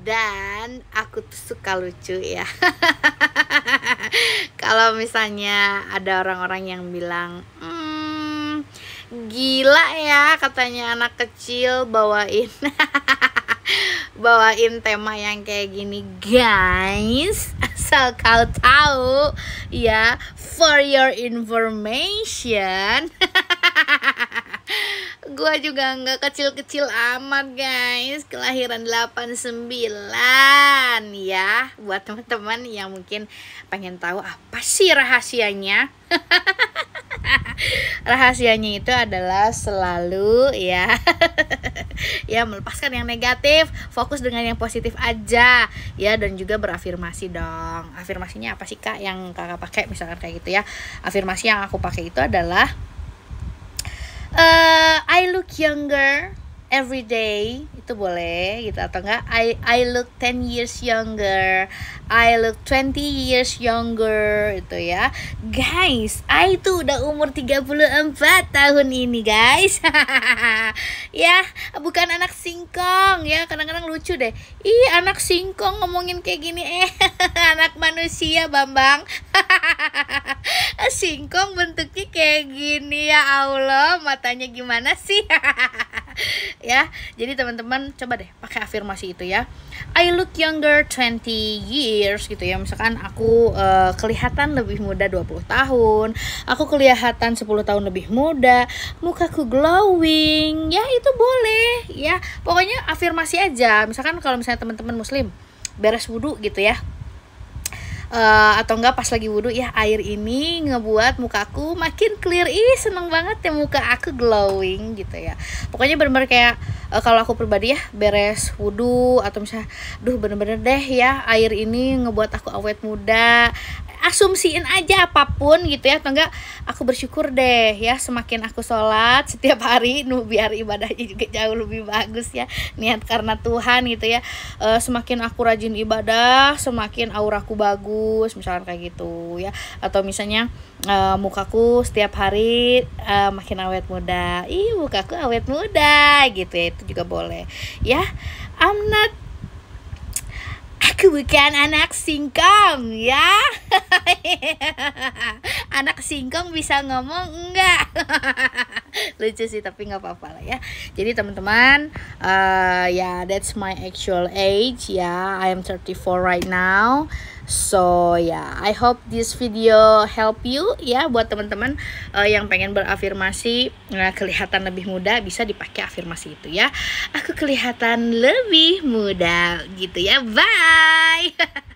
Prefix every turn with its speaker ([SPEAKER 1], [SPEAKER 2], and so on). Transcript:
[SPEAKER 1] dan aku tuh suka lucu ya kalau misalnya ada orang-orang yang bilang hmm, gila ya katanya anak kecil bawain bawain tema yang kayak gini guys asal kau tahu ya for your information gua juga nggak kecil-kecil amat guys kelahiran 89 ya buat teman-teman yang mungkin pengen tahu apa sih rahasianya rahasianya itu adalah selalu ya ya melepaskan yang negatif fokus dengan yang positif aja ya dan juga berafirmasi dong afirmasinya apa sih kak yang kakak pakai misalkan kayak gitu ya afirmasi yang aku pakai itu adalah uh, I look younger every day itu boleh gitu atau enggak I I look 10 years younger I look 20 years younger itu ya guys I itu udah umur 34 tahun ini guys ya bukan anak singkong ya kadang-kadang lucu deh ih anak singkong ngomongin kayak gini eh anak manusia Bambang singkong bentuknya kayak gini ya Allah matanya gimana sih ya jadi teman-teman coba deh pakai afirmasi itu ya I look younger 20 years gitu ya misalkan aku uh, kelihatan lebih muda 20 tahun aku kelihatan 10 tahun lebih muda mukaku glowing ya itu boleh ya pokoknya afirmasi aja misalkan kalau misalnya teman-teman muslim beres wudhu gitu ya uh, atau enggak pas lagi wudhu ya air ini ngebuat muka aku makin clear ih seneng banget ya muka aku glowing gitu ya pokoknya bener-bener kayak uh, kalau aku pribadi ya beres wudhu atau misalnya duh bener-bener deh ya air ini ngebuat aku awet muda asumsiin aja apapun gitu ya atau enggak aku bersyukur deh ya semakin aku sholat setiap hari nu biar ibadahnya juga jauh lebih bagus ya niat karena Tuhan gitu ya e, semakin aku rajin ibadah semakin auraku bagus misalkan kayak gitu ya atau misalnya e, mukaku setiap hari e, makin awet muda ih mukaku awet muda gitu ya itu juga boleh ya I'm not aku bukan anak singkong ya anak singkong bisa ngomong enggak lucu sih tapi nggak apa-apa lah ya jadi teman-teman uh, ya yeah, that's my actual age ya yeah, I am 34 right now so ya yeah, I hope this video help you ya yeah, buat teman-teman uh, yang pengen berafirmasi nah, kelihatan lebih muda bisa dipakai afirmasi itu ya aku kelihatan lebih muda gitu ya bye